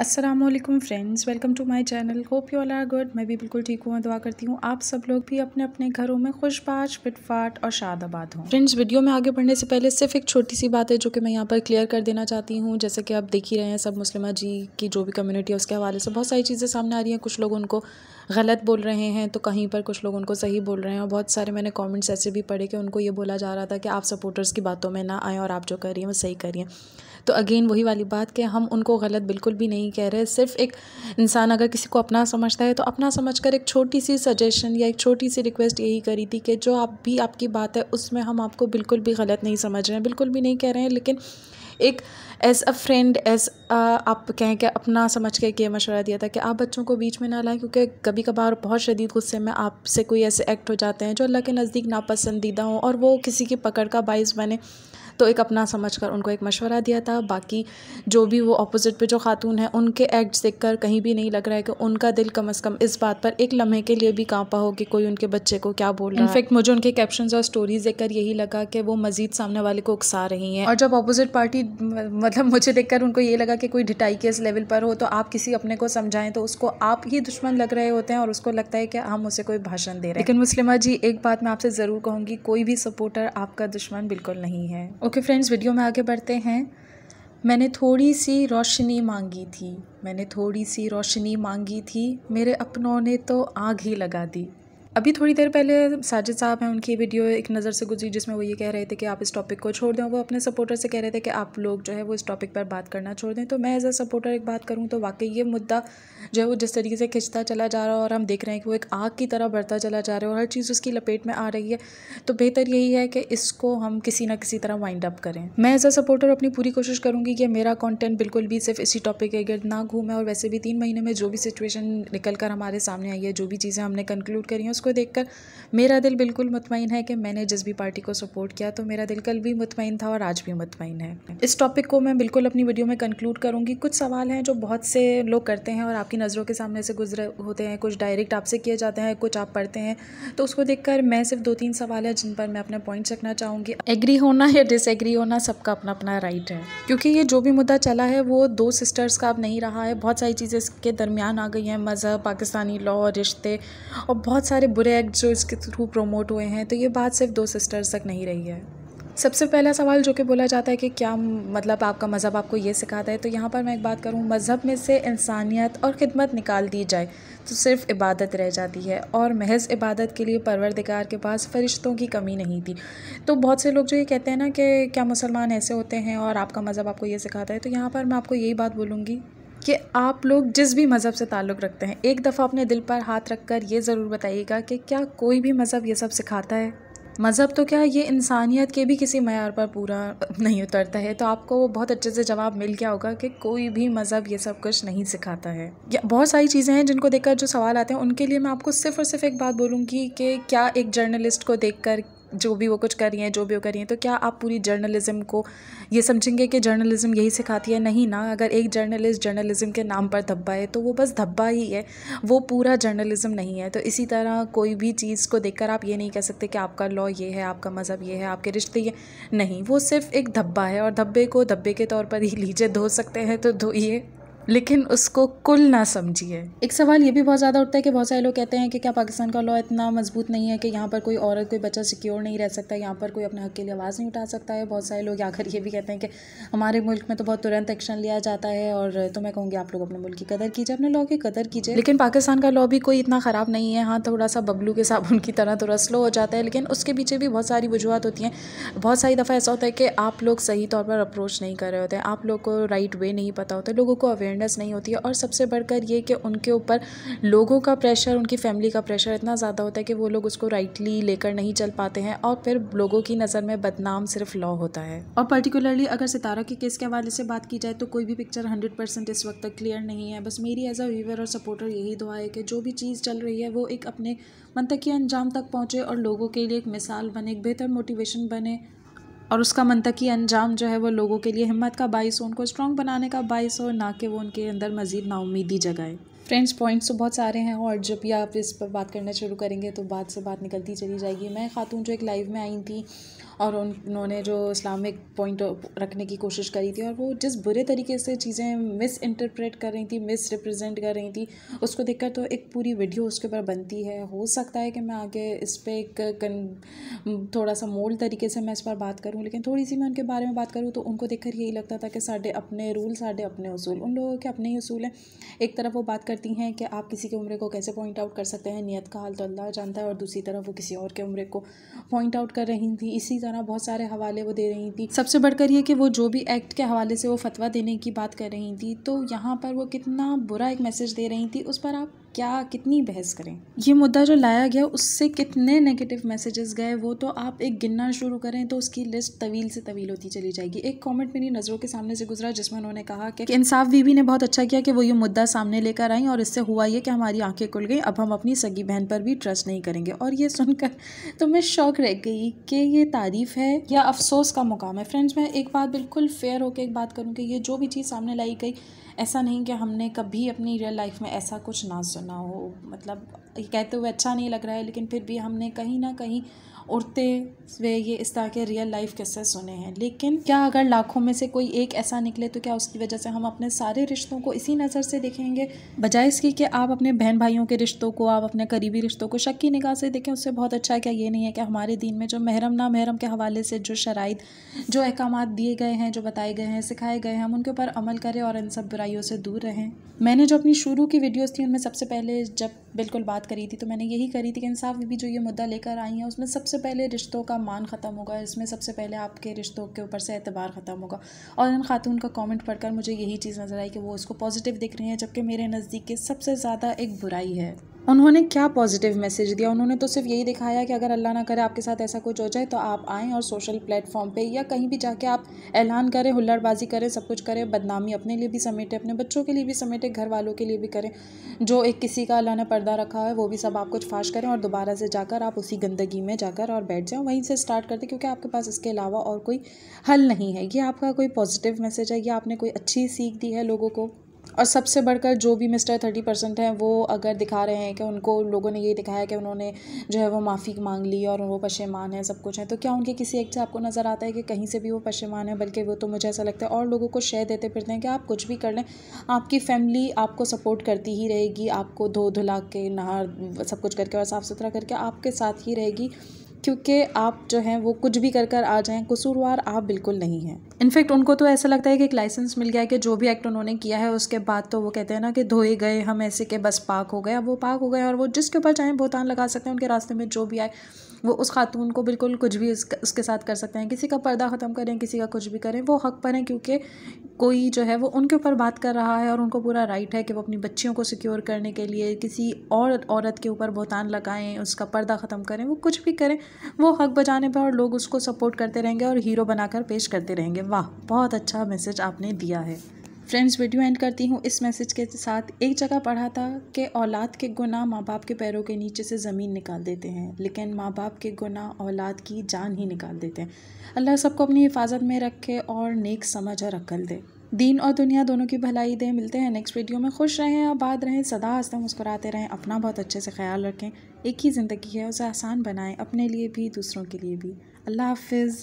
Aslam friends welcome to my channel hope you all are good मैं भी बिल्कुल ठीक हूँ दुआ करती हूँ आप सब लोग भी अपने अपने घरों में खुशबाश फिटफाट और शादाबाद हों फ्रेंड्स वीडियो में आगे बढ़ने से पहले सिर्फ एक छोटी सी बात है जो कि मैं यहाँ पर क्लियर कर देना चाहती हूँ जैसे कि आप देख ही रहे हैं सब मुस्लिमा जी की जो भी कम्युनिटी है उसके हवाले से बहुत सारी चीज़ें सामने आ रही हैं कुछ लोग उनको गलत बोल रहे हैं तो कहीं पर कुछ लोग उनको सही बोल रहे हैं और बहुत सारे मैंने कमेंट्स ऐसे भी पढ़े कि उनको ये बोला जा रहा था कि आप सपोर्टर्स की बातों में ना आएँ और आप जो कर रही हैं वो सही करिए तो अगेन वही वाली बात कि हम उनको गलत बिल्कुल भी नहीं कह रहे सिर्फ एक इंसान अगर किसी को अपना समझता है तो अपना समझ कर एक छोटी सी सजेशन या एक छोटी सी रिक्वेस्ट यही करी थी कि जो आप भी आपकी बात है उसमें हम आपको बिल्कुल भी गलत नहीं समझ रहे हैं बिल्कुल भी नहीं कह रहे हैं लेकिन एक एज़ अ फ्रेंड एज़ आप कहें कि अपना समझ के ये मशवरा दिया था कि आप बच्चों को बीच में ना लाएं क्योंकि कभी कभार बहुत शदीद गुस्से में आपसे कोई ऐसे एक्ट हो जाते हैं जो अल्लाह के नज़दीक नापसंदीदा हों और वो किसी की पकड़ का बाइस बने तो एक अपना समझ कर उनको एक मशवरा दिया था बाकी जो भी वो अपोजिट पे जो खातून है उनके एक्ट्स देख कर कहीं भी नहीं लग रहा है कि उनका दिल कम अज़ कम इस बात पर एक लम्हे के लिए भी कांपा हो कि कोई उनके बच्चे को क्या बोल रहा है इनफेक्ट मुझे उनके कैप्शन और स्टोरीज देखकर यही लगा कि वो मजीद सामने वाले को उकसा रही हैं और जब अपोजिट पार्टी मतलब मुझे देखकर उनको ये लगा कि कोई ढिटाई के इस लेवल पर हो तो आप किसी अपने को समझाएं तो उसको आप ही दुश्मन लग रहे होते हैं और उसको लगता है कि हम उसे कोई भाषण दे रहे हैं लेकिन मुस्लिमा जी एक बात मैं आपसे ज़रूर कहूँगी कोई भी सपोर्टर आपका दुश्मन बिल्कुल नहीं है ओके फ्रेंड्स वीडियो में आगे बढ़ते हैं मैंने थोड़ी सी रोशनी मांगी थी मैंने थोड़ी सी रोशनी मांगी थी मेरे अपनों ने तो आग ही लगा दी अभी थोड़ी देर पहले साजिद साहब हैं उनकी वीडियो एक नज़र से गुजरी जिसमें वो ये कह रहे थे कि आप इस टॉपिक को छोड़ दें वो अपने सपोर्टर से कह रहे थे कि आप लोग जो है वो इस टॉपिक पर बात करना छोड़ दें तो मैं एज अ सपोर्टर एक बात करूँ तो वाकई ये मुद्दा जो है वो जिस तरीके से खिंचता चला जा रहा है और हम देख रहे हैं कि वो एक आग की तरह बढ़ता चला जा रहा है और हर चीज़ उसकी लपेट में आ रही है तो बेहतर यही है कि इसको हम किसी ना किसी तरह वाइंड अप करें मैं एज अ सपोर्टर अपनी पूरी कोशिश करूँगी कि मेरा कॉन्टेंट बिल्कुल भी सिर्फ इसी टॉपिक के गिर्द ना घूमे और वैसे भी तीन महीने में जो भी सिचुएशन निकल कर हमारे सामने आई है जो भी चीज़ें हमने कंक्लूड करी हैं उसको देखकर मेरा दिल बिल्कुल मुतमिन है कि मैंने जिस भी पार्टी को सपोर्ट किया तो मेरा दिल कल भी मुतमिन था और आज भी मुतमिन है इस टॉपिक को मैं बिल्कुल अपनी वीडियो में कंक्लूड करूँगी कुछ सवाल हैं जो बहुत से लोग करते हैं और आपकी नज़रों के सामने से गुजरे होते हैं कुछ डायरेक्ट आपसे किए जाते हैं कुछ आप पढ़ते हैं तो उसको देखकर मैं सिर्फ दो तीन सवाल है जिन पर मैं अपने पॉइंट्स रखना चाहूँगी एग्री होना या डिसएग्री होना सबका अपना अपना राइट है क्योंकि ये जो भी मुद्दा चला है वो दो सिस्टर्स का अब नहीं रहा है बहुत सारी चीज़ें इसके दरमियान आ गई हैं मज़हब पाकिस्तानी लॉ रिश्ते और बहुत सारे बुरे एक्ट जो इसके थ्रू प्रमोट हुए हैं तो ये बात सिर्फ दो सिस्टर्स तक नहीं रही है सबसे पहला सवाल जो कि बोला जाता है कि क्या मतलब आपका मज़हब आपको ये सिखाता है तो यहाँ पर मैं एक बात करूँ मज़हब में से इंसानियत और ख़िदमत निकाल दी जाए तो सिर्फ इबादत रह जाती है और महज इबादत के लिए परवरदिगार के पास फरिश्तों की कमी नहीं थी तो बहुत से लोग जो ये कहते हैं ना कि क्या मुसलमान ऐसे होते हैं और आपका मज़हब आपको ये सिखाता है तो यहाँ पर मैं आपको यही बात बोलूँगी कि आप लोग जिस भी मज़हब से ताल्लुक़ रखते हैं एक दफ़ा अपने दिल पर हाथ रख कर ये ज़रूर बताइएगा कि क्या कोई भी मज़हब ये सब सिखाता है मज़हब तो क्या ये इंसानियत के भी किसी मैार पर पूरा नहीं उतरता है तो आपको वो बहुत अच्छे से जवाब मिल गया होगा कि कोई भी मज़हब ये सब कुछ नहीं सिखाता है या बहुत सारी चीज़ें हैं जिनको देखकर जो सवाल आते हैं उनके लिए मैं आपको सिर्फ और सिर्फ एक बात बोलूँगी कि क्या एक जर्नलिस्ट को देख कर जो भी वो कुछ कर रही हैं जो भी वो कर रही हैं तो क्या आप पूरी जर्नलिज्म को ये समझेंगे कि जर्नलिज्म यही सिखाती है नहीं ना अगर एक जर्नलिस्ट जर्नलिज्म के नाम पर धब्बा है तो वो बस धब्बा ही है वो पूरा जर्नलिज़्म नहीं है तो इसी तरह कोई भी चीज़ को देख आप ये नहीं कह सकते कि आपका लॉ ये है आपका मज़हब ये है आपके रिश्ते ये नहीं वो सिर्फ एक धब्बा है और धब्बे को धब्बे के तौर पर ही लीजिए धो सकते हैं तो धोइए लेकिन उसको कुल ना समझिए एक सवाल ये भी बहुत ज़्यादा उठता है कि बहुत सारे लोग कहते हैं कि क्या पाकिस्तान का लॉ इतना मजबूत नहीं है कि यहाँ पर कोई औरत कोई बच्चा सिक्योर नहीं रह सकता यहाँ पर कोई अपने हक के लिए आवाज़ नहीं उठा सकता है बहुत सारे लोग आकर ये भी कहते हैं कि हमारे मुल्क में तो बहुत तुरंत एक्शन लिया जाता है और तो मैं कहूँगी आप लोग अपने मुल्क की कदर कीजिए अपने लॉ की कदर कीजिए लेकिन पाकिस्तान का लॉ भी कोई इतना ख़राब नहीं है हाँ थोड़ा सा बबलू के साबुन की तरह थोड़ा स्लो हो जाता है लेकिन उसके पीछे भी बहुत सारी वजूहत होती हैं बहुत सारी दफ़ा ऐसा होता है कि आप लोग सही तौर पर अप्रोच नहीं कर रहे होते आप लोग को राइट वे नहीं पता होता लोगों को अवेयर अवेयरनेस नहीं होती है और सबसे बढ़कर ये कि उनके ऊपर लोगों का प्रेशर उनकी फैमिली का प्रेशर इतना ज़्यादा होता है कि वो लोग उसको राइटली लेकर नहीं चल पाते हैं और फिर लोगों की नज़र में बदनाम सिर्फ लॉ होता है और पर्टिकुलरली अगर सितारा के केस के हवाले से बात की जाए तो कोई भी पिक्चर हंड्रेड परसेंट इस वक्त तक क्लियर नहीं है बस मेरी एज अ व्यूवर और सपोर्टर यही दुआ है कि जो भी चीज़ चल रही है वो एक अपने मनतकी अंजाम तक पहुँचे और लोगों के लिए एक मिसाल बने एक बेहतर मोटिवेशन बने और उसका मनतकी अंजाम जो है वो लोगों के लिए हिम्मत का बायस हो उनको स्ट्रॉन्ग बनाने का बायस हो ना कि वो उनके अंदर मज़ीद नाउमीदी जगाए फ्रेंड्स पॉइंट्स तो बहुत सारे हैं और जब भी आप इस पर बात करना शुरू करेंगे तो बात से बात निकलती चली जाएगी मैं खातून जो एक लाइव में आई थी और उन्होंने जो इस्लामिक पॉइंट रखने की कोशिश करी थी और वो जिस बुरे तरीके से चीज़ें मिस इंटरप्रेट कर रही थी मिस रिप्रजेंट कर रही थी उसको देखकर तो एक पूरी वीडियो उसके ऊपर बनती है हो सकता है कि मैं आगे इस पर एक थोड़ा सा मोल्ड तरीके से मैं इस पर बात करूँ लेकिन थोड़ी सी मैं उनके बारे में बात करूँ तो उनको देखकर यही लगता था कि साढ़े अपने रूल साढ़े अपने उसूल उन लोगों के अपने ही उसूल हैं एक तरफ वो बात करती हैं कि आप किसी की उम्र को कैसे पॉइंट आउट कर सकते हैं नियत का हाल तो अल्लाह जानता है और दूसरी तरफ वो किसी और के उम्र को पॉइंट आउट कर रही थी इसी तरह दौरान बहुत सारे हवाले वो दे रही थी सबसे बढ़कर ये कि वो जो भी एक्ट के हवाले से वो फतवा देने की बात कर रही थी तो यहाँ पर वो कितना बुरा एक मैसेज दे रही थी उस पर आप क्या कितनी बहस करें ये मुद्दा जो लाया गया उससे कितने नेगेटिव मैसेजेस गए वो तो आप एक गिनना शुरू करें तो उसकी लिस्ट तवील से तवील होती चली जाएगी एक कमेंट मेरी नज़रों के सामने से गुजरा जिसमें उन्होंने कहा कि, इंसाफ बीबी ने बहुत अच्छा किया कि वो ये मुद्दा सामने लेकर आई और इससे हुआ ये कि हमारी आंखें खुल गई अब हम अपनी सगी बहन पर भी ट्रस्ट नहीं करेंगे और ये सुनकर तो मैं शौक रह गई कि ये तारीफ़ है या अफसोस का मुकाम है फ्रेंड्स मैं एक बात बिल्कुल फेयर होकर एक बात करूँ कि ये जो भी चीज़ सामने लाई गई ऐसा नहीं कि हमने कभी अपनी रियल लाइफ में ऐसा कुछ ना सुना हो मतलब कहते हुए अच्छा नहीं लग रहा है लेकिन फिर भी हमने कहीं ना कहीं उड़ते हुए ये इस तरह के रियल लाइफ किस्से सुने हैं लेकिन क्या अगर लाखों में से कोई एक ऐसा निकले तो क्या उसकी वजह से हम अपने सारे रिश्तों को इसी नज़र से देखेंगे बजाय इसकी कि आप अपने बहन भाइयों के रिश्तों को आप अपने करीबी रिश्तों को शक की निगाह से देखें उससे बहुत अच्छा है क्या ये नहीं है कि हमारे दिन में जो महरम ना महरम के हवाले से जो शराइ जो अहकाम दिए गए हैं जो बताए गए हैं सिखाए गए हैं हम उनके ऊपर अमल करें और इन सब बुराइयों से दूर रहें मैंने जो अपनी शुरू की वीडियोज़ थी उनमें सबसे पहले जब बिल्कुल बात करी थी तो मैंने यही करी थी कि इंसाफ भी जो ये मुद्दा लेकर आई हैं उसमें सबसे पहले रिश्तों का मान ख़त्म होगा इसमें सबसे पहले आपके रिश्तों के ऊपर से एतबार ख़त्म होगा और इन खातून का कमेंट पढ़कर मुझे यही चीज़ नज़र आई कि वो इसको पॉजिटिव दिख रही हैं जबकि मेरे नज़दीक के सबसे ज़्यादा एक बुराई है उन्होंने क्या पॉजिटिव मैसेज दिया उन्होंने तो सिर्फ यही दिखाया कि अगर अल्लाह ना करे आपके साथ ऐसा कुछ हो जाए तो आप आएँ और सोशल प्लेटफॉर्म पे या कहीं भी जाके आप ऐलान करें हुल्लड़बाजी करें सब कुछ करें बदनामी अपने लिए भी समेटें अपने बच्चों के लिए भी समेटें घर वालों के लिए भी करें जो एक किसी का अल्लाह ने पर्दा रखा है वो भी सब आप कुछ फाश करें और दोबारा से जाकर आप उसी गंदगी में जाकर और बैठ जाएँ वहीं से स्टार्ट कर दें क्योंकि आपके पास इसके अलावा और कोई हल नहीं है ये आपका कोई पॉजिटिव मैसेज है या आपने कोई अच्छी सीख दी है लोगों को और सबसे बढ़कर जो भी मिस्टर थर्टी परसेंट हैं वो अगर दिखा रहे हैं कि उनको लोगों ने ये दिखाया कि उन्होंने जो है वो माफ़ी मांग ली और वो पशेमान है सब कुछ है तो क्या उनके किसी एक से आपको नज़र आता है कि कहीं से भी वो पशेमान है बल्कि वो तो मुझे ऐसा लगता है और लोगों को शेयर देते फिरते हैं कि आप कुछ भी कर लें आपकी फैमिली आपको सपोर्ट करती ही रहेगी आपको धो धुला के नहा सब कुछ करके और साफ़ सुथरा करके आपके साथ ही रहेगी क्योंकि आप जो हैं वो कुछ भी कर कर आ जाएं कसूरवार आप बिल्कुल नहीं हैं इनफैक्ट उनको तो ऐसा लगता है कि एक लाइसेंस मिल गया है कि जो भी एक्ट उन्होंने किया है उसके बाद तो वो कहते हैं ना कि धोए गए हम ऐसे के बस पाक हो गए अब वो पाक हो गए और वो जिसके ऊपर चाहें बोतान लगा सकते हैं उनके रास्ते में जो भी आए वो उस खातून को बिल्कुल कुछ भी उसके साथ कर सकते हैं किसी का पर्दा ख़त्म करें किसी का कुछ भी करें वो हक पर हैं क्योंकि कोई जो है वो उनके ऊपर बात कर रहा है और उनको पूरा राइट है कि वो अपनी बच्चियों को सिक्योर करने के लिए किसी और औरत के ऊपर बोहतान लगाएं उसका पर्दा ख़त्म करें वो कुछ भी करें वो हक बजाने पर और लोग उसको सपोर्ट करते रहेंगे और हीरो बनाकर पेश करते रहेंगे वाह बहुत अच्छा मैसेज आपने दिया है फ्रेंड्स वीडियो एंड करती हूँ इस मैसेज के साथ एक जगह पढ़ा था कि औलाद के गुना माँ बाप के पैरों के नीचे से ज़मीन निकाल देते हैं लेकिन माँ बाप के गुना औलाद की जान ही निकाल देते हैं अल्लाह सबको अपनी हिफाजत में रखे और नेक समझ और अक्ल दे दीन और दुनिया दोनों की भलाई दें मिलते हैं नेक्स्ट वीडियो में खुश रहें आबाद रहें सदा हंसते मुस्कुराते रहें अपना बहुत अच्छे से ख्याल रखें एक ही ज़िंदगी है उसे आसान बनाएं अपने लिए भी दूसरों के लिए भी अल्लाह हाफिज़